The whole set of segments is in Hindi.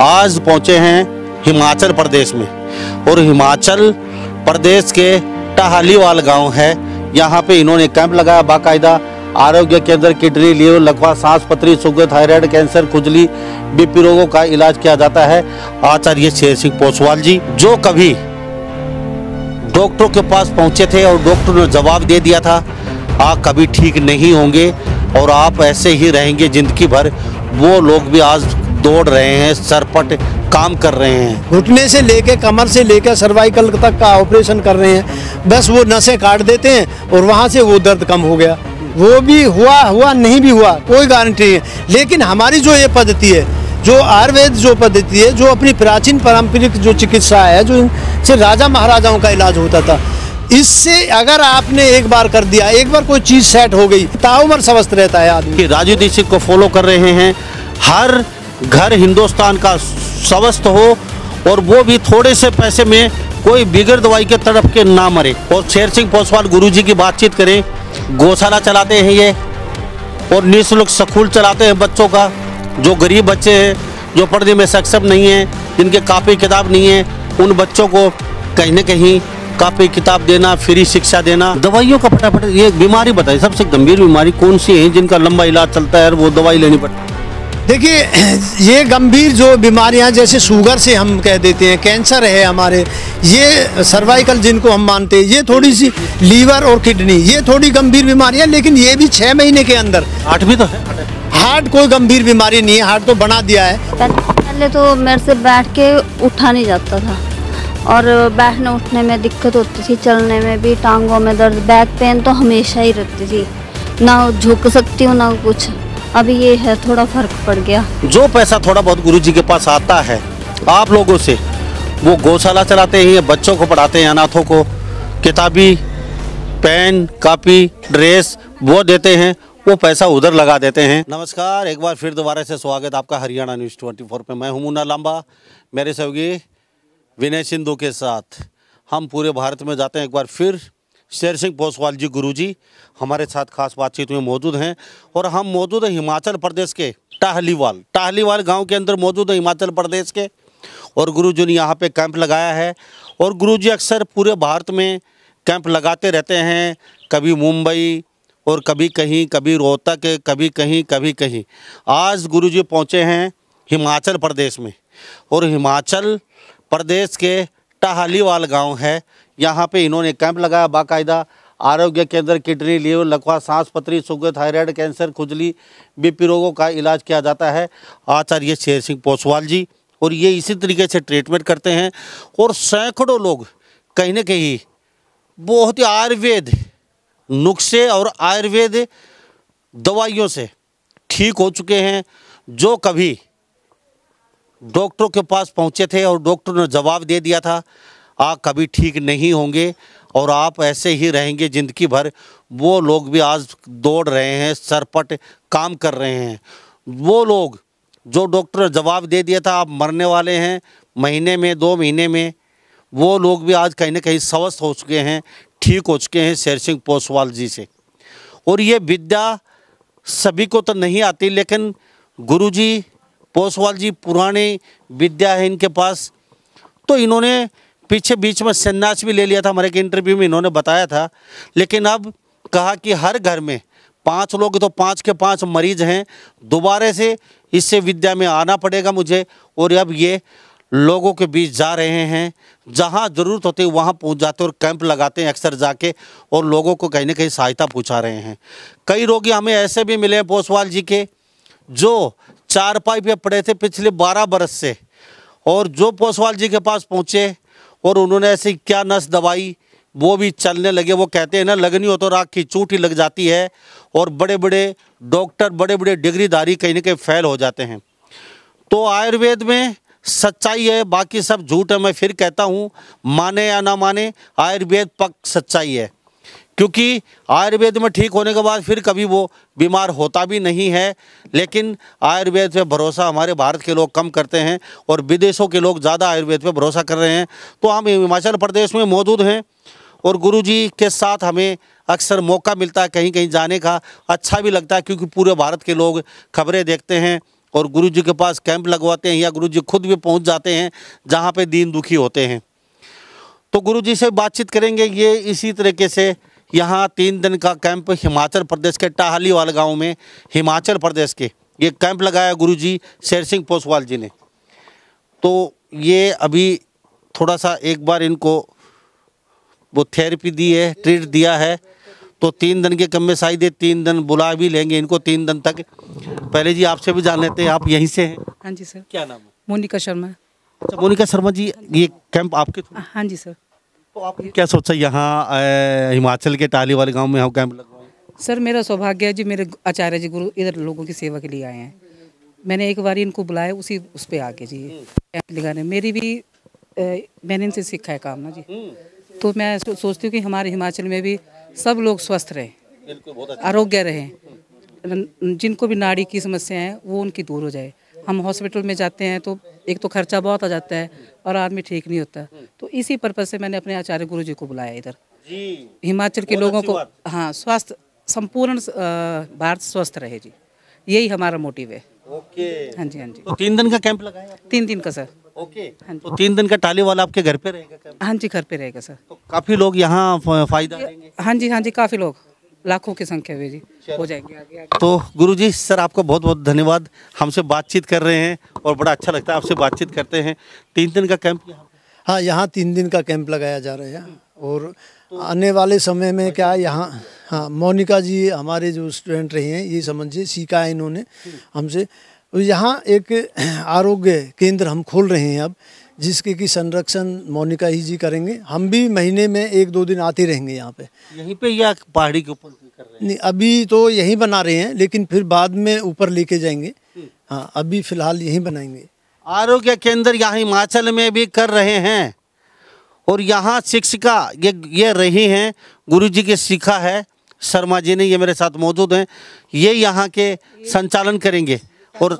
आज पहुंचे हैं हिमाचल प्रदेश में और हिमाचल प्रदेश के टहालीवाल गांव है यहां पे इन्होंने कैंप लगाया बाकायदा आरोग्य केंद्र किडनी लिए लगवा सांस पत्री सुगर थायराइड कैंसर खुजली बीपी रोगों का इलाज किया जाता है आचार्य शेर सिंह पोसवाल जी जो कभी डॉक्टरों के पास पहुंचे थे और डॉक्टर ने जवाब दे दिया था आप कभी ठीक नहीं होंगे और आप ऐसे ही रहेंगे ज़िंदगी भर वो लोग भी आज दौड़ रहे हैं सरपट काम कर रहे हैं घुटने से लेके कमर से लेकर सर्वाइकल तक का ऑपरेशन कर रहे हैं बस वो नशे काट देते हैं और वहाँ से वो दर्द कम हो गया वो भी हुआ हुआ नहीं भी हुआ कोई गारंटी नहीं है लेकिन हमारी जो ये पद्धति है जो आयुर्वेद जो पद्धति है जो अपनी प्राचीन पारंपरिक जो चिकित्सा है जो से राजा महाराजाओं का इलाज होता था इससे अगर आपने एक बार कर दिया एक बार कोई चीज़ सेट हो गई ताउमर स्वस्थ रहता है आदमी राजू दीक्षित को फॉलो कर रहे हैं हर घर हिंदुस्तान का स्वस्थ हो और वो भी थोड़े से पैसे में कोई बिगड़ दवाई के तरफ के ना मरे और शेर सिंह पोसवाल गुरु जी की बातचीत करें गौशाला चलाते हैं ये और निःशुल्क स्कूल चलाते हैं बच्चों का जो गरीब बच्चे हैं जो पढ़ने में सक्षम नहीं है जिनके कापी किताब नहीं है उन बच्चों को कहीं ना कहीं कापी किताब देना फ्री शिक्षा देना दवाइयों का फटाफट ये बीमारी बताइए सबसे गंभीर बीमारी कौन सी है जिनका लंबा इलाज चलता है और वो दवाई लेनी पड़ती है देखिए ये गंभीर जो बीमारियां जैसे शुगर से हम कह देते हैं कैंसर है हमारे ये सर्वाइकल जिनको हम मानते हैं ये थोड़ी सी लीवर और किडनी ये थोड़ी गंभीर बीमारियां लेकिन ये भी छः महीने के अंदर हार्ट भी तो है हार्ट कोई गंभीर बीमारी नहीं है हार्ट तो बना दिया है पहले तो मेरे से बैठ के उठा नहीं जाता था और बैठने उठने में दिक्कत होती थी चलने में भी टांगों में दर्द बैक पेन तो हमेशा ही रहती थी ना झुक सकती हूँ ना कुछ अब ये है थोड़ा फर्क पड़ गया जो पैसा थोड़ा बहुत गुरु जी के पास आता है आप लोगों से वो गौशाला चलाते हैं बच्चों को पढ़ाते हैं अनाथों को किताबी पेन कापी ड्रेस वो देते हैं वो पैसा उधर लगा देते हैं नमस्कार एक बार फिर दोबारा से स्वागत आपका हरियाणा न्यूज़ 24 पे मैं हूँ मुन्ना लांबा मेरे सहयोगी विनय सिंधु के साथ हम पूरे भारत में जाते हैं एक बार फिर शेर सिंह पोसवाल जी गुरु जी हमारे साथ खास बातचीत में मौजूद हैं और हम मौजूद हैं हिमाचल प्रदेश के टाहलीवाल टाहलीवाल गांव के अंदर मौजूद है हिमाचल प्रदेश के और गुरु जी ने यहाँ पर कैंप लगाया है और गुरु जी अक्सर पूरे भारत में कैंप लगाते रहते हैं कभी मुंबई और कभी कहीं कभी रोहतक कभी कहीं कभी कहीं आज गुरु जी पहुँचे हैं हिमाचल प्रदेश में और हिमाचल प्रदेश के टाहलीवाल गांव है यहाँ पे इन्होंने कैंप लगाया बाकायदा आरोग्य केंद्र किडनी लीवर लकवा सांस पत्री सुगर थायराइड कैंसर खुजली बीपी रोगों का इलाज किया जाता है आचार्य शेर सिंह पोसवाल जी और ये इसी तरीके से ट्रीटमेंट करते हैं और सैकड़ों लोग कहीं ना कहीं बहुत ही आयुर्वेद नुस्खे और आयुर्वेद दवाइयों से ठीक हो चुके हैं जो कभी डॉक्टरों के पास पहुंचे थे और डॉक्टर ने जवाब दे दिया था आप कभी ठीक नहीं होंगे और आप ऐसे ही रहेंगे ज़िंदगी भर वो लोग भी आज दौड़ रहे हैं सरपट काम कर रहे हैं वो लोग जो डॉक्टर जवाब दे दिया था आप मरने वाले हैं महीने में दो महीने में वो लोग भी आज कहीं ना कहीं स्वस्थ हो चुके हैं ठीक हो चुके हैं शेर सिंह पोसवाल जी से और ये विद्या सभी को तो नहीं आती लेकिन गुरुजी पोसवाल जी पुराने विद्या है इनके पास तो इन्होंने पीछे बीच में सन्यास भी ले लिया था हमारे एक इंटरव्यू में इन्होंने बताया था लेकिन अब कहा कि हर घर में पाँच लोग तो पाँच के पाँच मरीज हैं दोबारे से इससे विद्या में आना पड़ेगा मुझे और अब ये लोगों के बीच जा रहे हैं जहाँ ज़रूरत होती है वहाँ पहुँच जाते और कैंप लगाते हैं अक्सर जाके और लोगों को कहीं ना कहीं सहायता पूछा रहे हैं कई रोगी हमें ऐसे भी मिले हैं पोसवाल जी के जो चार पाई पे पड़े थे पिछले बारह बरस से और जो पोसवाल जी के पास पहुँचे और उन्होंने ऐसी क्या नस दवाई वो भी चलने लगे वो कहते हैं ना लगनी हो तो राख की चूट ही लग जाती है और बड़े बड़े डॉक्टर बड़े बड़े डिग्रीधारी कहीं ना कहीं फैल हो जाते हैं तो आयुर्वेद में सच्चाई है बाकी सब झूठ है मैं फिर कहता हूँ माने या ना माने आयुर्वेद पक सच्चाई है क्योंकि आयुर्वेद में ठीक होने के बाद फिर कभी वो बीमार होता भी नहीं है लेकिन आयुर्वेद पे भरोसा हमारे भारत के लोग कम करते हैं और विदेशों के लोग ज़्यादा आयुर्वेद पे भरोसा कर रहे हैं तो हम हिमाचल प्रदेश में मौजूद हैं और गुरुजी के साथ हमें अक्सर मौका मिलता है कहीं कहीं जाने का अच्छा भी लगता है क्योंकि पूरे भारत के लोग खबरें देखते हैं और गुरु जी के पास कैंप लगवाते हैं या गुरु जी खुद भी पहुँच जाते हैं जहाँ पर दीन दुखी होते हैं तो गुरु जी से बातचीत करेंगे ये इसी तरीके से यहाँ तीन दिन का कैंप हिमाचल प्रदेश के टाहलीवाल गांव में हिमाचल प्रदेश के ये कैंप लगाया गुरुजी शेर सिंह पोसवाल जी ने तो ये अभी थोड़ा सा एक बार इनको वो थेरेपी दी है ट्रीट दिया है तो तीन दिन के कम में शायद तीन दिन बुला भी लेंगे इनको तीन दिन तक पहले जी आपसे भी जान लेते हैं आप यहीं से हैं हाँ जी सर क्या नाम है मोनिका शर्मा अच्छा मोनिका शर्मा जी ये कैंप आपके हाँ जी सर तो आप क्या सोचा यहाँ हिमाचल के टाली वाले गाँव में हम कैंप लगवाए सर मेरा सौभाग्य है जी मेरे आचार्य जी गुरु इधर लोगों की सेवा के लिए आए हैं मैंने एक बार इनको बुलाया उसी उस पर आके जी हम्म। कैंप लगाने मेरी भी मैंने इनसे सीखा है काम ना जी हम्म। तो मैं सोचती हूँ कि हमारे हिमाचल में भी सब लोग स्वस्थ रहें आरोग्य रहें जिनको भी नाड़ी की समस्या है वो उनकी दूर हो जाए हम हॉस्पिटल में जाते हैं तो एक तो खर्चा बहुत आ जाता है और आदमी ठीक नहीं होता तो इसी पर्पज से मैंने अपने आचार्य गुरु जी को बुलाया इधर हिमाचल के लोगों को हाँ स्वास्थ्य संपूर्ण भारत स्वस्थ रहे जी यही हमारा मोटिव है ओके हाँ जी हाँ जी तो तीन दिन का कैंप लगाया तीन दिन का सर ओके हाँ जी तो तीन दिन का टाली वाला आपके घर पे रहेगा हाँ जी घर पे रहेगा सर तो काफी लोग यहाँ फायदा हाँ जी हाँ जी काफी लोग लाखों की संख्या में जी हो जाएंगे आगे आगे तो जी सर आपका बहुत बहुत धन्यवाद हमसे बातचीत कर रहे हैं और बड़ा अच्छा लगता है आपसे बातचीत करते हैं तीन दिन का कैंप हाँ यहाँ तीन दिन का कैंप लगाया जा रहा है और आने वाले समय में क्या यहाँ हाँ मोनिका जी हमारे जो स्टूडेंट रहे हैं ये समझिए सीखा है इन्होंने हम्म। हमसे यहाँ एक आरोग्य केंद्र हम खोल रहे हैं अब जिसके की संरक्षण मोनिका ही जी करेंगे हम भी महीने में एक दो दिन आते रहेंगे यहाँ पे यहीं पे या पहाड़ी के ऊपर कर रहे हैं नहीं अभी तो यहीं बना रहे हैं लेकिन फिर बाद में ऊपर लेके जाएंगे हाँ अभी फ़िलहाल यहीं बनाएंगे आरोग्य केंद्र यहाँ हिमाचल में भी कर रहे हैं और यहाँ शिक्षिका ये ये रही हैं गुरु जी की शिक्षा है शर्मा जी ने ये मेरे साथ मौजूद हैं ये यहाँ के संचालन करेंगे और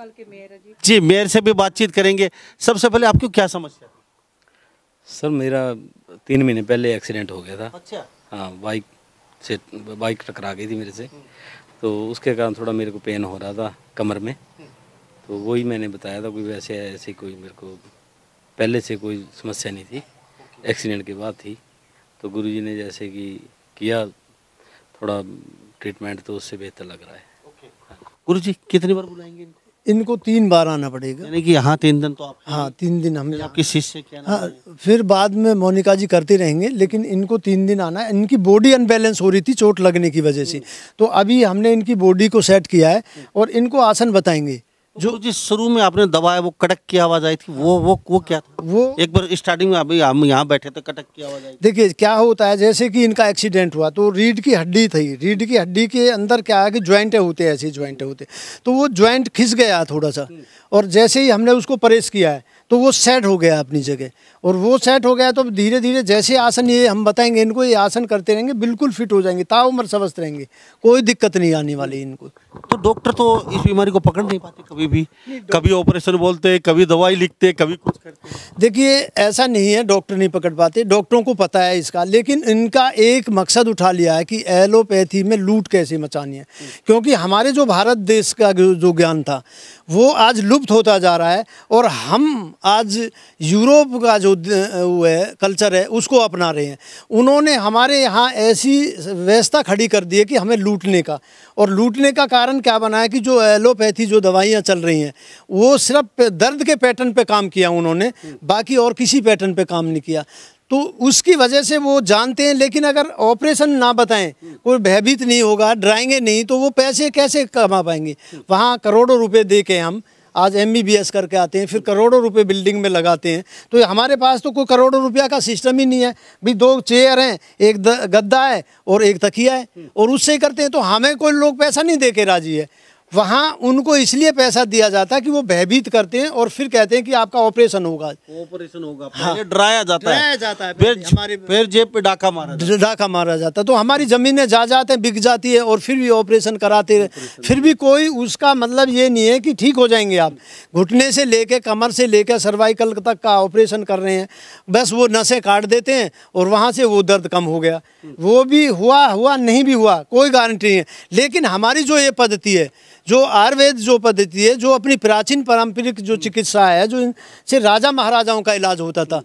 जी मेयर से भी बातचीत करेंगे सबसे पहले आपको क्या समस्या सर मेरा तीन महीने पहले एक्सीडेंट हो गया था अच्छा हाँ बाइक से बाइक टकरा गई थी मेरे से तो उसके कारण थोड़ा मेरे को पेन हो रहा था कमर में तो वही मैंने बताया था कोई वैसे ऐसी कोई मेरे को पहले से कोई समस्या नहीं थी एक्सीडेंट के बाद थी तो गुरुजी ने जैसे कि किया थोड़ा ट्रीटमेंट तो उससे बेहतर लग रहा है गुरु जी कितनी बार बुलाएंगे इनको इनको तीन बार आना पड़ेगा यानी कि यहाँ तीन दिन तो आप हाँ तीन दिन हम आपके शिष्य क्या हाँ फिर बाद में मोनिका जी करते रहेंगे लेकिन इनको तीन दिन आना है इनकी बॉडी अनबैलेंस हो रही थी चोट लगने की वजह से हम्म। तो अभी हमने इनकी बॉडी को सेट किया है हम्म। और इनको आसन बताएंगे जो तो जिस शुरू में आपने दबाया वो कटक की आवाज़ आई थी वो वो वो क्या था वो एक बार स्टार्टिंग में अभी हम यहाँ बैठे थे कटक की आवाज़ आई देखिए क्या होता है जैसे कि इनका एक्सीडेंट हुआ तो रीढ़ की हड्डी थी रीढ़ की हड्डी के अंदर क्या है कि ज्वाइंट होते हैं ऐसी ज्वाइंट होते तो वो ज्वाइंट खिस गया थोड़ा सा हम्म। और जैसे ही हमने उसको परेस किया है तो वो सेट हो गया अपनी जगह और वो सेट हो गया तो धीरे धीरे जैसे आसन ये हम बताएंगे इनको ये आसन करते रहेंगे बिल्कुल फिट हो जाएंगे ता उम्र स्वस्थ रहेंगे कोई दिक्कत नहीं आने वाली इनको तो डॉक्टर तो इस बीमारी को पकड़ नहीं पाते कभी भी कभी ऑपरेशन बोलते कभी दवाई लिखते कभी कुछ करते देखिए ऐसा नहीं है डॉक्टर नहीं पकड़ पाते डॉक्टरों को पता है इसका लेकिन इनका एक मकसद उठा लिया है कि एलोपैथी में लूट कैसे मचानी है हम्म। क्योंकि हमारे जो भारत देश का जो ज्ञान था वो आज लुप्त होता जा रहा है और हम आज यूरोप का जो वो है कल्चर है उसको अपना रहे हैं उन्होंने हमारे यहाँ ऐसी व्यवस्था खड़ी कर दी है कि हमें लूटने का और लूटने का कारण क्या बना है कि जो एलोपैथी जो दवाइयाँ चल रही हैं वो सिर्फ दर्द के पैटर्न पे काम किया उन्होंने बाकी और किसी पैटर्न पे काम नहीं किया तो उसकी वजह से वो जानते हैं लेकिन अगर ऑपरेशन ना बताएं कोई भयभीत नहीं होगा ड्राइंगे नहीं तो वो पैसे कैसे कमा पाएंगे वहाँ करोड़ों रुपए दे के हम आज एम करके आते हैं फिर करोड़ों रुपए बिल्डिंग में लगाते हैं तो हमारे पास तो कोई करोड़ों रुपया का सिस्टम ही नहीं है भाई दो चेयर हैं एक गद्दा है और एक तकिया है और उससे करते हैं तो हमें कोई लोग पैसा नहीं दे के राजी है वहाँ उनको इसलिए पैसा दिया जाता है कि वो भयभीत करते हैं और फिर कहते हैं कि आपका ऑपरेशन होगा ऑपरेशन होगा हाँ। डराया जाता है जाता है फिर हमारे फिर जेब पे डाका मारा डाका मारा जाता है तो हमारी ज़मीनें जा जाते हैं बिक जाती है और फिर भी ऑपरेशन कराते हैं फिर भी कोई उसका मतलब ये नहीं है कि ठीक हो जाएंगे आप घुटने से लेके कमर से लेकर सर्वाइकल तक का ऑपरेशन कर रहे हैं बस वो नशे काट देते हैं और वहाँ से वो दर्द कम हो गया वो भी हुआ हुआ नहीं भी हुआ कोई गारंटी नहीं है लेकिन हमारी जो ये पद्धति है जो आयुर्वेद जो पद्धति है जो अपनी प्राचीन पारंपरिक जो चिकित्सा है जो इनसे राजा महाराजाओं का इलाज होता था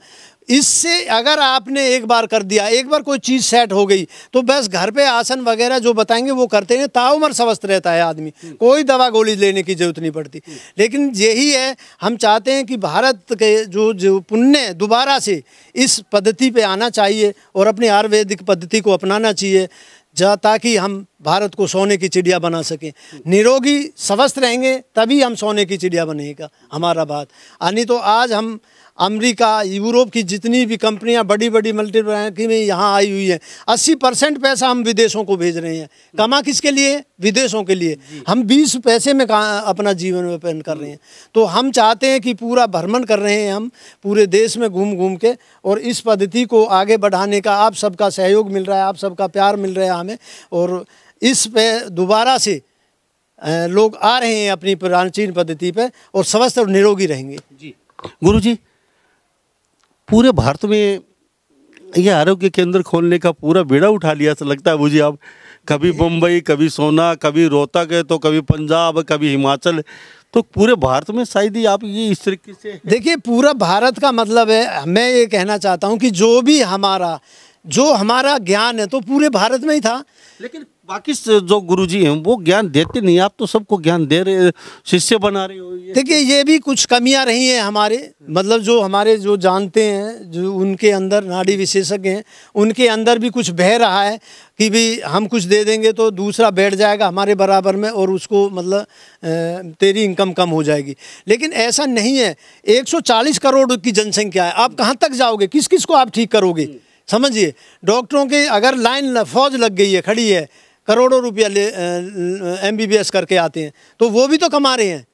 इससे अगर आपने एक बार कर दिया एक बार कोई चीज़ सेट हो गई तो बस घर पे आसन वगैरह जो बताएंगे वो करते हैं ताउमर स्वस्थ रहता है आदमी हम्म। कोई दवा गोली लेने की ज़रूरत नहीं पड़ती हम्म। लेकिन यही है हम चाहते हैं कि भारत के जो जो पुण्य दोबारा से इस पद्धति पे आना चाहिए और अपनी आयुर्वेदिक पद्धति को अपनाना चाहिए जा ताकि हम भारत को सोने की चिड़िया बना सकें निरोगी स्वस्थ रहेंगे तभी हम सोने की चिड़िया बनेगा हमारा बात यानी तो आज हम अमेरिका यूरोप की जितनी भी कंपनियां बड़ी बड़ी मल्टी में यहाँ आई हुई हैं 80 परसेंट पैसा हम विदेशों को भेज रहे हैं कमा किसके लिए विदेशों के लिए हम 20 पैसे में अपना जीवन व्यापन कर रहे हैं तो हम चाहते हैं कि पूरा भ्रमण कर रहे हैं हम पूरे देश में घूम घूम के और इस पद्धति को आगे बढ़ाने का आप सबका सहयोग मिल रहा है आप सबका प्यार मिल रहा है हमें और इस पे दोबारा से लोग आ रहे हैं अपनी प्राचीन पद्धति पे और स्वस्थ और निरोगी रहेंगे जी गुरु जी पूरे भारत में ये आरोग्य केंद्र खोलने का पूरा बेड़ा उठा लिया ऐसा लगता है मुझे अब कभी मुंबई कभी सोना कभी रोहतक है तो कभी पंजाब कभी हिमाचल तो पूरे भारत में शायद ही आप ये इस तरीके से देखिए पूरा भारत का मतलब है मैं ये कहना चाहता हूँ कि जो भी हमारा जो हमारा ज्ञान है तो पूरे भारत में ही था लेकिन बाकी जो गुरुजी हैं वो ज्ञान देते नहीं आप तो सबको ज्ञान दे रहे शिष्य बना रहे हो देखिए ये भी कुछ कमियां रही हैं हमारे मतलब जो हमारे जो जानते हैं जो उनके अंदर नाड़ी विशेषज्ञ हैं उनके अंदर भी कुछ बह रहा है कि भी हम कुछ दे देंगे तो दूसरा बैठ जाएगा हमारे बराबर में और उसको मतलब तेरी इनकम कम हो जाएगी लेकिन ऐसा नहीं है एक करोड़ की जनसंख्या है आप कहाँ तक जाओगे किस किस को आप ठीक करोगे समझिए डॉक्टरों के अगर लाइन फौज लग गई है खड़ी है करोड़ों रुपया ले एम करके आते हैं तो वो भी तो कमा रहे हैं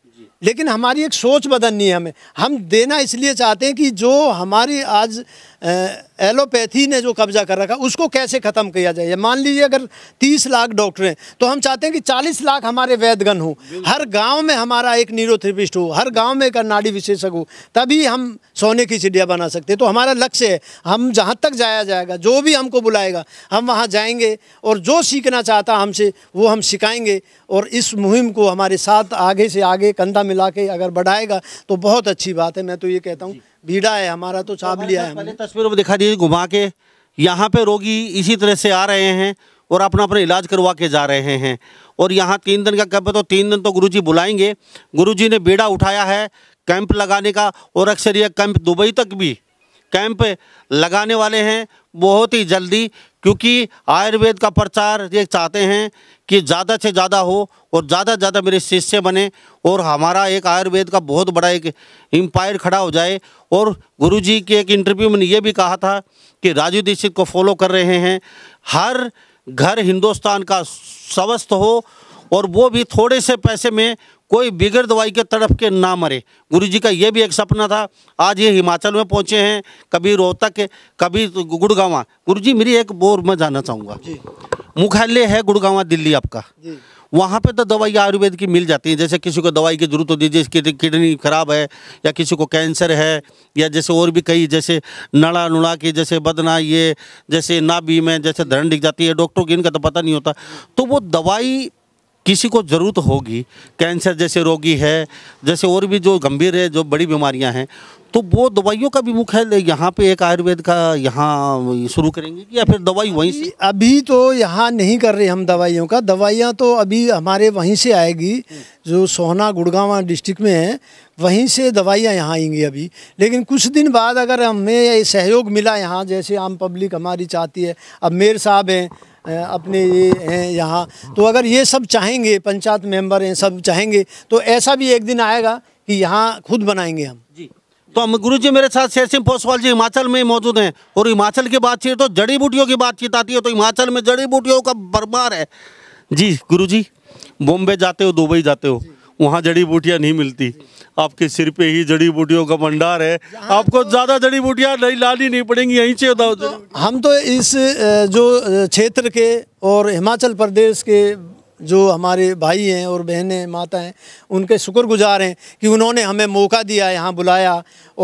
लेकिन हमारी एक सोच बदलनी है हमें हम देना इसलिए चाहते हैं कि जो हमारी आज एलोपैथी ने जो कब्जा कर रखा उसको कैसे ख़त्म किया जाए मान लीजिए अगर तीस लाख डॉक्टर हैं तो हम चाहते हैं कि चालीस लाख हमारे वैदगन हो हर गांव में हमारा एक न्यूरोथेरेपिस्ट हो हर गांव में एक नाड़ी विशेषज्ञ हो तभी हम सोने की चिड़िया बना सकते हैं तो हमारा लक्ष्य है हम जहाँ तक जाया जाएगा जो भी हमको बुलाएगा हम वहाँ जाएँगे और जो सीखना चाहता हमसे वो हम सिखाएंगे और इस मुहिम को हमारे साथ आगे से आगे कंधा मिला के अगर बढ़ाएगा तो बहुत अच्छी बात है मैं तो ये कहता हूँ भीड़ा है हमारा तो छाप लिया है तस्वीरों में दिखा दीजिए घुमा के यहाँ पे रोगी इसी तरह से आ रहे हैं और अपना अपना इलाज करवा के जा रहे हैं और यहाँ तीन दिन का कैंप है तो तीन दिन तो गुरुजी बुलाएंगे गुरुजी ने बेड़ा उठाया है कैंप लगाने का और अक्सर यह कैंप दुबई तक भी कैंप लगाने वाले हैं बहुत ही जल्दी क्योंकि आयुर्वेद का प्रचार ये चाहते हैं कि ज़्यादा से ज़्यादा हो और ज़्यादा ज़्यादा मेरे शिष्य बने और हमारा एक आयुर्वेद का बहुत बड़ा एक एम्पायर खड़ा हो जाए और गुरुजी के एक इंटरव्यू में ये भी कहा था कि राजू दीक्षित को फॉलो कर रहे हैं हर घर हिंदुस्तान का स्वस्थ हो और वो भी थोड़े से पैसे में कोई बिगड़ दवाई के तरफ के ना मरे गुरु जी का ये भी एक सपना था आज ये हिमाचल में पहुँचे हैं कभी रोहतक कभी गुड़गावा गुरु जी मेरी एक बोर में जाना चाहूँगा मुख्यालय है गुड़गावा दिल्ली आपका वहाँ पे तो दवाई आयुर्वेद की मिल जाती है जैसे किसी को दवाई की जरूरत होती है जैसे किडनी खराब है या किसी को कैंसर है या जैसे और भी कई जैसे नड़ा नुड़ा की जैसे बदना ये जैसे नाभि में जैसे धरण दिख जाती है डॉक्टरों की इनका तो पता नहीं होता तो वो दवाई किसी को ज़रूरत होगी कैंसर जैसे रोगी है जैसे और भी जो गंभीर है जो बड़ी बीमारियां हैं तो वो दवाइयों का भी मुख्य यहाँ पे एक आयुर्वेद का यहाँ शुरू करेंगे या फिर दवाई वहीं से अभी तो यहाँ नहीं कर रहे हम दवाइयों का दवाइयाँ तो अभी हमारे वहीं से आएगी जो सोहना गुड़गावा डिस्ट्रिक्ट में है वहीं से दवाइयाँ यहाँ आएंगी अभी लेकिन कुछ दिन बाद अगर हमें सहयोग मिला यहाँ जैसे आम पब्लिक हमारी चाहती है अब मेयर साहब हैं अपने ये हैं यहाँ तो अगर ये सब चाहेंगे पंचायत मेंबर हैं सब चाहेंगे तो ऐसा भी एक दिन आएगा कि यहाँ खुद बनाएंगे हम जी तो हम गुरु जी मेरे साथ शेर सिंह पोसवाल जी हिमाचल में मौजूद हैं और हिमाचल की बातचीत तो जड़ी बूटियों की बातचीत आती है तो हिमाचल में जड़ी बूटियों का बरमार है जी गुरु जी बॉम्बे जाते हो दुबई जाते हो वहाँ जड़ी बूटियाँ नहीं मिलती आपके सिर पे ही जड़ी बूटियों का भंडार है आपको तो- ज़्यादा जड़ी बूटियाँ नहीं लानी नहीं पड़ेंगी यहीं से तो, हम तो इस जो क्षेत्र के और हिमाचल प्रदेश के जो हमारे भाई हैं और बहनें माता हैं उनके शुक्रगुजार हैं कि उन्होंने हमें मौका दिया यहाँ बुलाया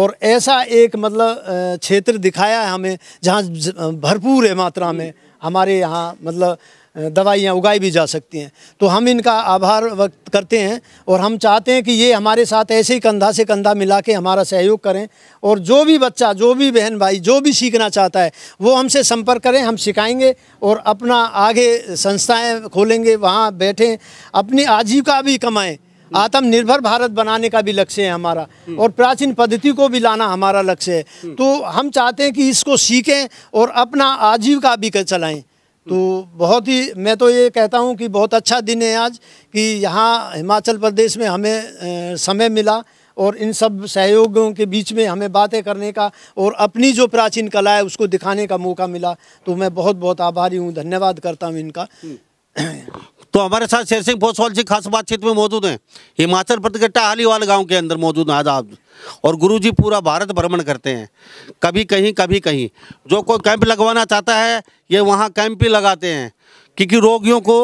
और ऐसा एक मतलब क्षेत्र दिखाया है हमें जहाँ भरपूर है मात्रा में हमारे यहाँ मतलब दवाइयाँ उगाई भी जा सकती हैं तो हम इनका आभार व्यक्त करते हैं और हम चाहते हैं कि ये हमारे साथ ऐसे ही कंधा से कंधा मिला के हमारा सहयोग करें और जो भी बच्चा जो भी बहन भाई जो भी सीखना चाहता है वो हमसे संपर्क करें हम सिखाएंगे और अपना आगे संस्थाएं खोलेंगे वहाँ बैठें अपनी आजीविका भी कमाएँ आत्मनिर्भर भारत बनाने का भी लक्ष्य है हमारा और प्राचीन पद्धति को भी लाना हमारा लक्ष्य है तो हम चाहते हैं कि इसको सीखें और अपना आजीविका भी चलाएँ तो बहुत ही मैं तो ये कहता हूँ कि बहुत अच्छा दिन है आज कि यहाँ हिमाचल प्रदेश में हमें समय मिला और इन सब सहयोगों के बीच में हमें बातें करने का और अपनी जो प्राचीन कला है उसको दिखाने का मौका मिला तो मैं बहुत बहुत आभारी हूँ धन्यवाद करता हूँ इनका हम्म। तो हमारे साथ शेर सिंह पोसवाल जी खास बातचीत में मौजूद हैं हिमाचल प्रदेश के टालीवाल गांव के अंदर मौजूद हैं आप और गुरु जी पूरा भारत भ्रमण करते हैं कभी कहीं कभी कहीं जो कोई कैंप लगवाना चाहता है ये वहाँ कैंप भी लगाते हैं क्योंकि रोगियों को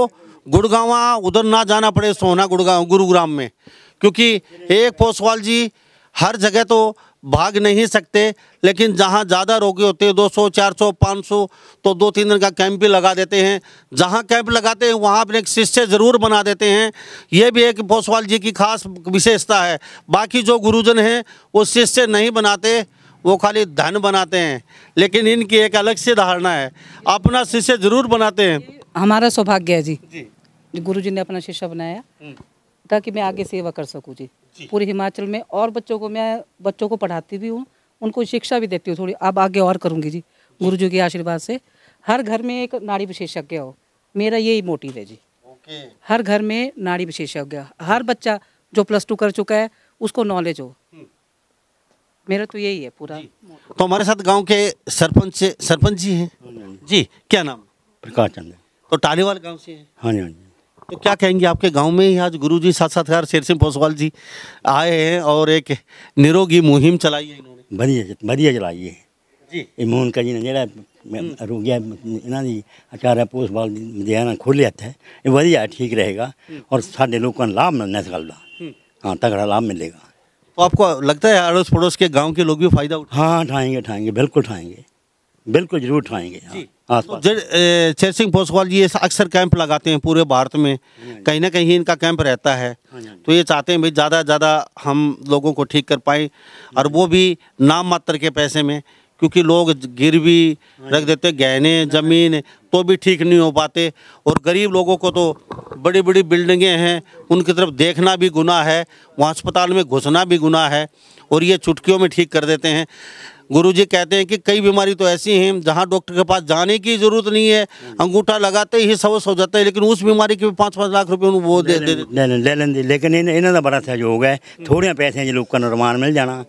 गुड़गावा उधर ना जाना पड़े सोना गुड़गांव गुरुग्राम में क्योंकि एक पोसवाल जी हर जगह तो भाग नहीं सकते लेकिन जहाँ ज़्यादा रोगी होते हैं 200, 400, 500 तो दो तीन दिन का कैंप भी लगा देते हैं जहाँ कैंप लगाते हैं वहाँ अपने एक शिष्य ज़रूर बना देते हैं ये भी एक पोसवाल जी की खास विशेषता है बाकी जो गुरुजन हैं वो शिष्य नहीं बनाते वो खाली धन बनाते हैं लेकिन इनकी एक अलग से धारणा है अपना शिष्य ज़रूर बनाते हैं हमारा सौभाग्य है जी, जी। गुरु जी ने अपना शिष्य बनाया हम्म। ताकि मैं आगे सेवा कर सकूँ जी पूरे हिमाचल में और बच्चों को मैं बच्चों को पढ़ाती भी हूँ उनको शिक्षा भी देती हूँ थोड़ी अब आगे और करूँगी जी गुरु जी के आशीर्वाद से हर घर में एक नारी विशेषज्ञ हो मेरा यही मोटिव है जी हर घर में नारी विशेषज्ञ हर बच्चा जो प्लस टू कर चुका है उसको नॉलेज हो हम्म। मेरा तो यही है पूरा तो हमारे साथ गांव के सरपंच सरपंच जी हैं हाँ हाँ जी क्या नाम प्रकाश चंद तो टालीवाल गांव से हैं हाँ जी हाँ जी तो क्या कहेंगे आपके गांव में ही आज गुरुजी साथ साथकार शेर सिंह पोसवाल जी आए हैं और एक निरोगी मुहिम चलाई है इन्होंने बढ़िया बढ़िया चलाई है मोहन का जी ने ਜੀ ਨੇ ਜਿਹੜਾ ਰੋਗਿਆ ਇਹਨਾਂ ਦੀ ਆਚਾਰਾ ਪੋਸਵਾਲ ਲੁਧਿਆਣਾ ਖੋਲ੍ਹਿਆ ਹੈ ਇਹ ਵਧੀਆ ਠੀਕ ਰਹੇਗਾ ਔਰ ਸਾਡੇ ਲੋਕਾਂ ਨੂੰ ਲਾਭ ਮਿਲਣਾ ਇਸ ਗੱਲ ਦਾ ਹਾਂ ਤਗੜਾ ਲਾਭ तो आपको लगता है अड़ोस पड़ोस के गांव के लोग भी फायदा उठा हाँ उठाएंगे उठाएंगे बिल्कुल उठाएंगे बिल्कुल जरूर उठाएंगे हाँ तो सिंह पोसवाल जी अक्सर कैंप लगाते हैं पूरे भारत में हाँ कहीं ना कहीं इनका कैंप रहता है हाँ हाँ तो ये चाहते हैं भाई ज़्यादा ज़्यादा हम लोगों को ठीक कर पाए और वो भी नाम मात्र के पैसे में क्योंकि लोग गिरवी रख देते गहने ज़मीन तो भी ठीक नहीं हो पाते और गरीब लोगों को तो बड़ी बड़ी बिल्डिंगें हैं उनकी तरफ देखना भी गुनाह है वहाँ अस्पताल में घुसना भी गुनाह है और ये चुटकियों में ठीक कर देते हैं गुरुजी कहते हैं कि कई बीमारी तो ऐसी हैं जहाँ डॉक्टर के पास जाने की जरूरत नहीं है अंगूठा लगाते ही सवस हो जाता है लेकिन उस बीमारी के भी पाँच पाँच लाख रुपये वो दे दे ले लेंगे लेकिन इन्हों का बड़ा सहयोग है थोड़े पैसे लोगों का निर्माण मिल जाना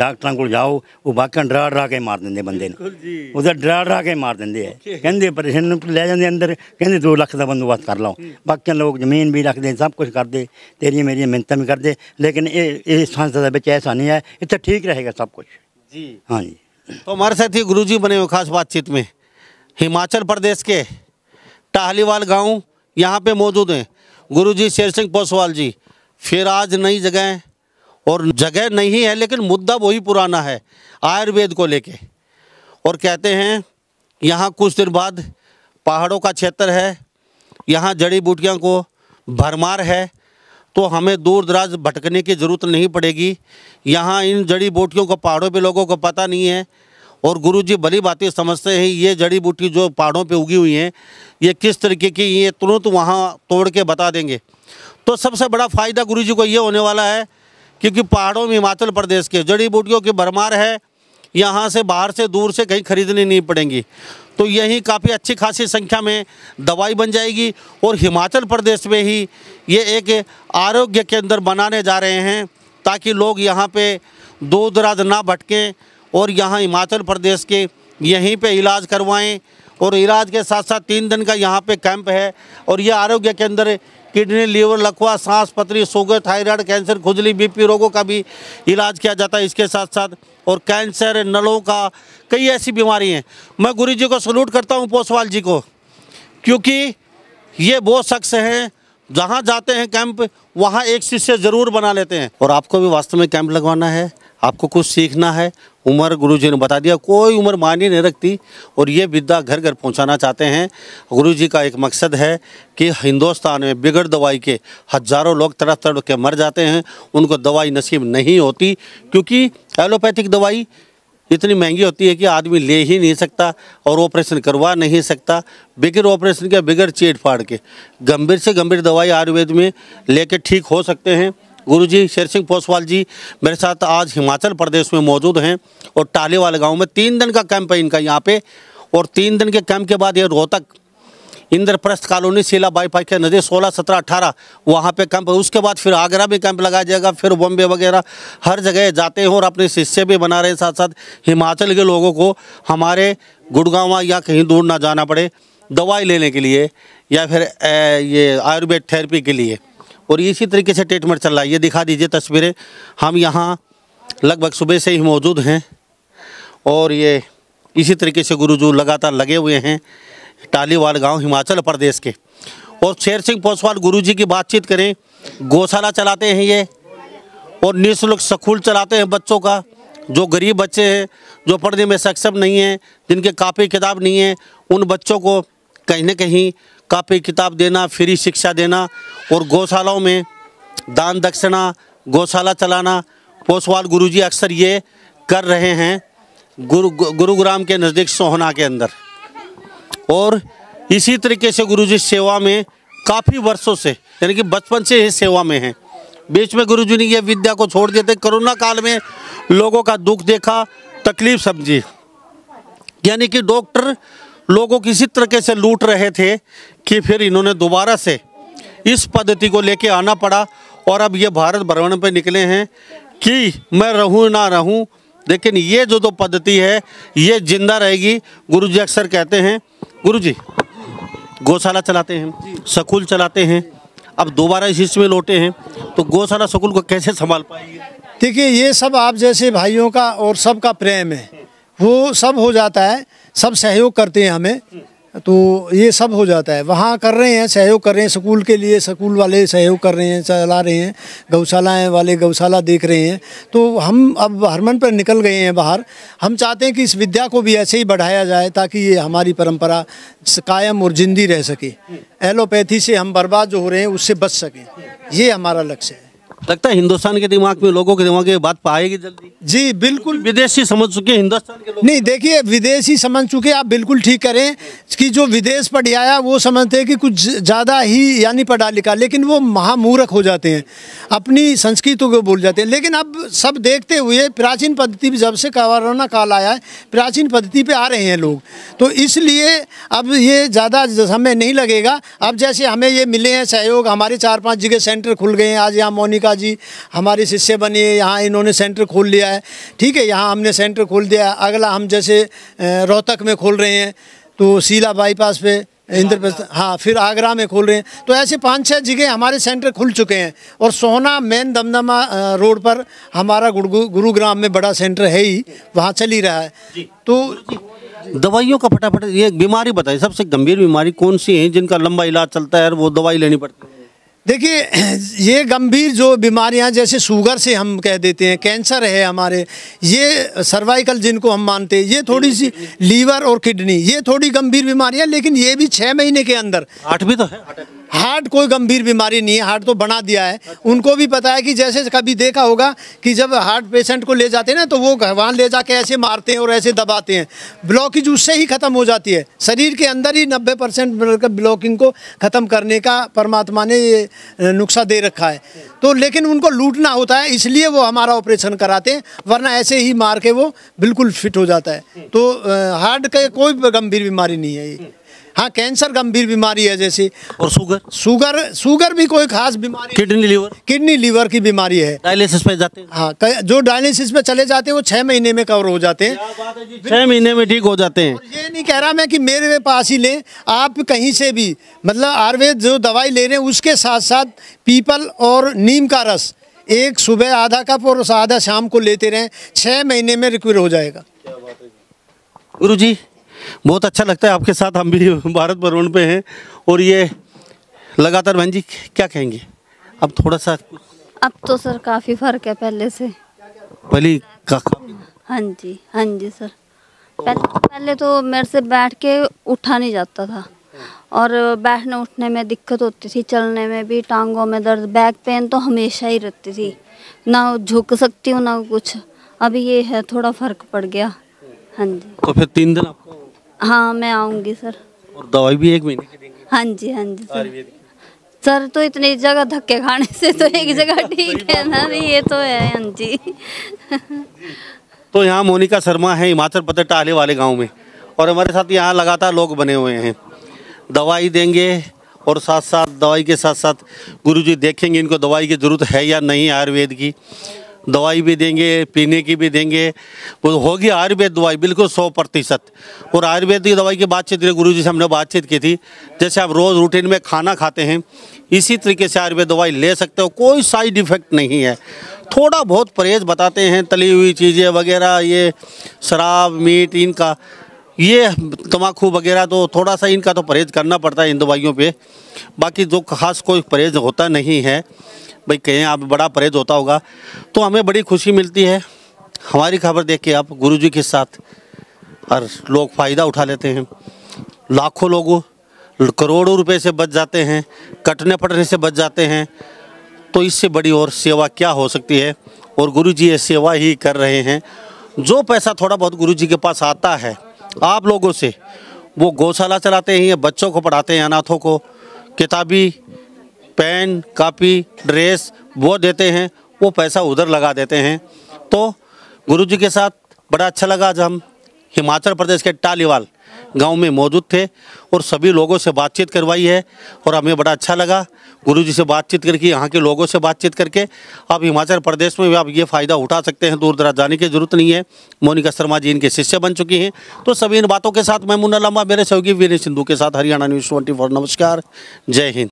ਡਾਕਟਰਾਂ ਕੋਲ ਜਾਓ ਉਹ ਵਾਕਾਂ ਡਰਾ ਡਰਾ ਕੇ ਮਾਰ ਦਿੰਦੇ ਬੰਦੇ ਨੂੰ ਉਹਦਾ ਡਰਾ ਡਰਾ ਕੇ ਮਾਰ ਦਿੰਦੇ ਐ ਕਹਿੰਦੇ ਪਰੇਸ਼ਨ ਨੂੰ ਲੈ ਜਾਂਦੇ ਅੰਦਰ ਕਹਿੰਦੇ 2 ਲੱਖ ਦਾ ਬੰਦੋਬਸਤ ਕਰ ਲਓ ਬਾਕੀ ਲੋਕ ਜ਼ਮੀਨ ਵੀ ਰੱਖਦੇ ਸਭ ਕੁਝ ਕਰਦੇ ਤੇਰੀਆਂ ਮੇਰੀਆਂ ਮਿੰਤਾਂ ਵੀ ਕਰਦੇ ਲੇਕਿਨ ਇਹ ਇਹ ਸੰਸਥਾ ਦੇ ਵਿੱਚ ਐਸਾ ਨਹੀਂ ਹੈ ਇੱਥੇ ਠੀਕ ਰਹੇਗਾ ਸਭ ਕੁਝ जी हाँ जी तो हमारे साथ ही गुरु बने हुए खास बातचीत में हिमाचल प्रदेश के टाहलीवाल गांव यहाँ पे मौजूद हैं गुरुजी शेर सिंह पोसवाल जी फिर आज नई जगह हैं और जगह नहीं है लेकिन मुद्दा वही पुराना है आयुर्वेद को लेके और कहते हैं यहाँ कुछ दिन बाद पहाड़ों का क्षेत्र है यहाँ जड़ी बूटियाँ को भरमार है तो हमें दूर दराज भटकने की ज़रूरत नहीं पड़ेगी यहाँ इन जड़ी बूटियों को पहाड़ों पे लोगों को पता नहीं है और गुरु जी भली बातें समझते हैं ये जड़ी बूटी जो पहाड़ों पे उगी हुई हैं ये किस तरीके की ये तुरंत वहाँ तोड़ के बता देंगे तो सबसे बड़ा फ़ायदा गुरु जी को ये होने वाला है क्योंकि पहाड़ों में हिमाचल प्रदेश के जड़ी बूटियों की भरमार है यहाँ से बाहर से दूर से कहीं खरीदनी नहीं पड़ेंगी तो यही काफ़ी अच्छी खासी संख्या में दवाई बन जाएगी और हिमाचल प्रदेश में ही ये एक आरोग्य केंद्र बनाने जा रहे हैं ताकि लोग यहाँ पे दूर दराज ना भटकें और यहाँ हिमाचल प्रदेश के यहीं पे इलाज करवाएं और इलाज के साथ साथ तीन दिन का यहाँ पे कैंप है और ये आरोग्य केंद्र किडनी लीवर लकवा सांस पतरी शुगर थायराइड कैंसर खुजली बीपी रोगों का भी इलाज किया जाता है इसके साथ साथ और कैंसर नलों का कई ऐसी बीमारी हैं मैं गुरु जी को सलूट करता हूँ पोसवाल जी को क्योंकि ये वो शख्स हैं जहाँ जाते हैं कैंप वहाँ एक शिष्य ज़रूर बना लेते हैं और आपको भी वास्तव में कैंप लगवाना है आपको कुछ सीखना है उम्र गुरुजी ने बता दिया कोई उम्र मानी नहीं रखती और ये विद्या घर घर पहुंचाना चाहते हैं गुरुजी का एक मकसद है कि हिंदुस्तान में बिगड़ दवाई के हजारों लोग तरह तरह के मर जाते हैं उनको दवाई नसीब नहीं होती क्योंकि एलोपैथिक दवाई इतनी महंगी होती है कि आदमी ले ही नहीं सकता और ऑपरेशन करवा नहीं सकता बिगड़ ऑपरेशन के बिगड़ चेट फाड़ के गंभीर से गंभीर दवाई आयुर्वेद में लेके ठीक हो सकते हैं गुरुजी शेर सिंह पोसवाल जी मेरे साथ आज हिमाचल प्रदेश में मौजूद हैं और वाले गांव में तीन दिन का कैंप है इनका यहाँ पे और तीन दिन के कैंप के बाद ये रोहतक इंद्रप्रस्थ कॉलोनी सीला बाईपास के नदी सोलह सत्रह अट्ठारह वहाँ पे कैंप उसके बाद फिर आगरा भी कैंप लगाया जाएगा फिर बॉम्बे वगैरह हर जगह जाते हैं और अपने शिष्य भी बना रहे हैं साथ साथ हिमाचल के लोगों को हमारे गुड़गांव या कहीं दूर ना जाना पड़े दवाई लेने के लिए या फिर ए, ये आयुर्वेद थेरेपी के लिए और इसी तरीके से ट्रीटमेंट चल रहा है ये दिखा दीजिए तस्वीरें हम यहाँ लगभग सुबह से ही मौजूद हैं और ये इसी तरीके से गुरुजू लगातार लगे हुए हैं टालीवाल गांव हिमाचल प्रदेश के और शेर सिंह पोसवाल गुरुजी की बातचीत करें गौशाला चलाते हैं ये और निःशुल्क स्कूल चलाते हैं बच्चों का जो गरीब बच्चे हैं जो पढ़ने में सक्षम नहीं हैं जिनके कापी किताब नहीं है उन बच्चों को कहीं ना कहीं कापी किताब देना फ्री शिक्षा देना और गौशालाओं में दान दक्षिणा गौशाला चलाना पोसवाल गुरुजी अक्सर ये कर रहे हैं गुरु गुरुग्राम के नज़दीक सोहना के अंदर और इसी तरीके से गुरुजी सेवा में काफ़ी वर्षों से यानी कि बचपन से ही सेवा में हैं बीच में गुरुजी ने यह विद्या को छोड़ दिए थे कोरोना काल में लोगों का दुख देखा तकलीफ समझी यानी कि डॉक्टर लोगों को इसी तरीके से लूट रहे थे कि फिर इन्होंने दोबारा से इस पद्धति को लेके आना पड़ा और अब ये भारत भ्रमण पे निकले हैं कि मैं रहूँ ना रहूँ लेकिन ये जो तो पद्धति है ये जिंदा रहेगी गुरु जी अक्सर कहते हैं गुरु जी गौशाला चलाते हैं सकूल चलाते हैं अब दोबारा इस हिस्से में लौटे हैं तो गौशाला सकूल को कैसे संभाल पाएंगे देखिए ये सब आप जैसे भाइयों का और सबका प्रेम है वो सब हो जाता है सब सहयोग करते हैं हमें तो ये सब हो जाता है वहाँ कर रहे हैं सहयोग कर रहे हैं स्कूल के लिए स्कूल वाले सहयोग कर रहे हैं चला रहे हैं गौशालाएँ वाले गौशाला देख रहे हैं तो हम अब हरमन पर निकल गए हैं बाहर हम चाहते हैं कि इस विद्या को भी ऐसे ही बढ़ाया जाए ताकि ये हमारी परंपरा कायम और जिंदी रह सके एलोपैथी से हम बर्बाद जो हो रहे हैं उससे बच सकें ये हमारा लक्ष्य है लगता है हिंदुस्तान के दिमाग में लोगों के दिमाग में बात पाएगी तो जल्दी जी बिल्कुल विदेशी समझ चुके हैं हिंदुस्तान के लोग नहीं देखिए विदेशी समझ चुके आप बिल्कुल ठीक करें कि जो विदेश पढ़ आया वो समझते हैं कि कुछ ज़्यादा ही यानी पढ़ा लिखा लेकिन वो महामूरख हो जाते हैं अपनी संस्कृति को भूल जाते हैं लेकिन अब सब देखते हुए प्राचीन पद्धति जब से कोरोना काल आया है प्राचीन पद्धति पर आ रहे हैं लोग तो इसलिए अब ये ज़्यादा समय नहीं लगेगा अब जैसे हमें ये मिले हैं सहयोग हमारे चार पाँच जगह सेंटर खुल गए हैं आज यहाँ मोनिका शुक्ला जी हमारे शिष्य बने यहाँ इन्होंने सेंटर खोल लिया है ठीक है यहाँ हमने सेंटर खोल दिया है अगला हम जैसे रोहतक में खोल रहे हैं तो शीला बाईपास पे इंद्र हाँ फिर आगरा में खोल रहे हैं तो ऐसे पाँच छः जगह हमारे सेंटर खुल चुके हैं और सोहना मेन दमदमा रोड पर हमारा गुरुग्राम में बड़ा सेंटर है ही वहाँ चल ही रहा है तो दवाइयों का फटाफट ये बीमारी बताइए सबसे गंभीर बीमारी कौन सी है जिनका लंबा इलाज चलता है और वो दवाई लेनी पड़ती है देखिए ये गंभीर जो बीमारियां जैसे शुगर से हम कह देते हैं कैंसर है हमारे ये सर्वाइकल जिनको हम मानते हैं ये थोड़ी सी लीवर और किडनी ये थोड़ी गंभीर बीमारियां लेकिन ये भी छः महीने के अंदर आठ भी तो है हार्ट कोई गंभीर बीमारी नहीं है हार्ट तो बना दिया है अच्छा। उनको भी पता है कि जैसे कभी देखा होगा कि जब हार्ट पेशेंट को ले जाते हैं ना तो वो वहाँ ले जाके ऐसे मारते हैं और ऐसे दबाते हैं ब्लॉकेज उससे ही ख़त्म हो जाती है शरीर के अंदर ही नब्बे परसेंट मतलब ब्लॉकिंग को ख़त्म करने का परमात्मा ने ये नुस्खा दे रखा है तो लेकिन उनको लूटना होता है इसलिए वो हमारा ऑपरेशन कराते हैं वरना ऐसे ही मार के वो बिल्कुल फिट हो जाता है तो हार्ट का कोई गंभीर बीमारी नहीं है ये हाँ कैंसर गंभीर बीमारी है जैसे और शुगर शुगर शुगर भी कोई खास बीमारी किडनी लीवर किडनी लीवर की बीमारी है डायलिसिस पे जाते हैं हाँ जो डायलिसिस पे चले जाते हैं वो छह महीने में कवर हो जाते हैं छह महीने में ठीक हो जाते हैं ये नहीं कह रहा मैं कि मेरे पास ही लें आप कहीं से भी मतलब आयुर्वेद जो दवाई ले रहे हैं उसके साथ साथ पीपल और नीम का रस एक सुबह आधा कप और आधा शाम को लेते रहें छः महीने में रिक्वर हो जाएगा गुरु जी बहुत अच्छा लगता है आपके साथ हम भी भारत भ्रमण पे हैं और ये लगातार बहन जी क्या कहेंगे अब थोड़ा सा अब तो सर काफ़ी फ़र्क है पहले से पहले का हाँ जी हाँ जी सर पहले पहले तो मेरे से बैठ के उठा नहीं जाता था और बैठने उठने में दिक्कत होती थी चलने में भी टांगों में दर्द बैक पेन तो हमेशा ही रहती थी ना झुक सकती हूँ ना कुछ अभी ये है थोड़ा फर्क पड़ गया हाँ जी तो फिर तीन दिन आपको हाँ मैं आऊँगी सर और दवाई भी एक महीने की देंगे हाँ जी हाँ जी सर सर तो इतनी जगह धक्के खाने से तो एक जगह ठीक है ना नहीं ये तो है हाँ जी तो यहाँ मोनिका शर्मा है हिमाचल प्रदेश टाले वाले गाँव में और हमारे साथ यहाँ लगातार लोग बने हुए हैं दवाई देंगे और साथ साथ दवाई के साथ साथ गुरुजी देखेंगे इनको दवाई की ज़रूरत है या नहीं आयुर्वेद की दवाई भी देंगे पीने की भी देंगे वो होगी आयुर्वेद दवाई बिल्कुल सौ प्रतिशत और आयुर्वेद की दवाई की बातचीत गुरु जी से हमने बातचीत की थी जैसे आप रोज़ रूटीन में खाना खाते हैं इसी तरीके से आयुर्वेद दवाई ले सकते हो कोई साइड इफ़ेक्ट नहीं है थोड़ा बहुत परहेज बताते हैं तली हुई चीज़ें वगैरह ये शराब मीट इनका ये तमाकू वगैरह तो थोड़ा सा इनका तो परहेज करना पड़ता है इन दवाइयों पे बाकी जो खास कोई परहेज होता नहीं है भाई कहें आप बड़ा परहेज होता होगा तो हमें बड़ी खुशी मिलती है हमारी खबर देख के आप गुरु जी के साथ और लोग फ़ायदा उठा लेते हैं लाखों लोगों करोड़ों रुपए से बच जाते हैं कटने पटने से बच जाते हैं तो इससे बड़ी और सेवा क्या हो सकती है और गुरु जी ये सेवा ही कर रहे हैं जो पैसा थोड़ा बहुत गुरु जी के पास आता है आप लोगों से वो गौशाला चलाते हैं बच्चों को पढ़ाते हैं अनाथों को किताबी पेन कापी ड्रेस वो देते हैं वो पैसा उधर लगा देते हैं तो गुरु जी के साथ बड़ा अच्छा लगा जब हम हिमाचल प्रदेश के टालीवाल गांव में मौजूद थे और सभी लोगों से बातचीत करवाई है और हमें बड़ा अच्छा लगा गुरु जी से बातचीत करके यहाँ के लोगों से बातचीत करके आप हिमाचल प्रदेश में भी आप ये फ़ायदा उठा सकते हैं दूर दराज जाने की ज़रूरत नहीं है मोनिका शर्मा जी इनके शिष्य बन चुकी हैं तो सभी इन बातों के साथ मैं मुन्ना लम्बा मेरे सहयोगी वीर सिंधु के साथ हरियाणा न्यूज़ ट्वेंटी नमस्कार जय हिंद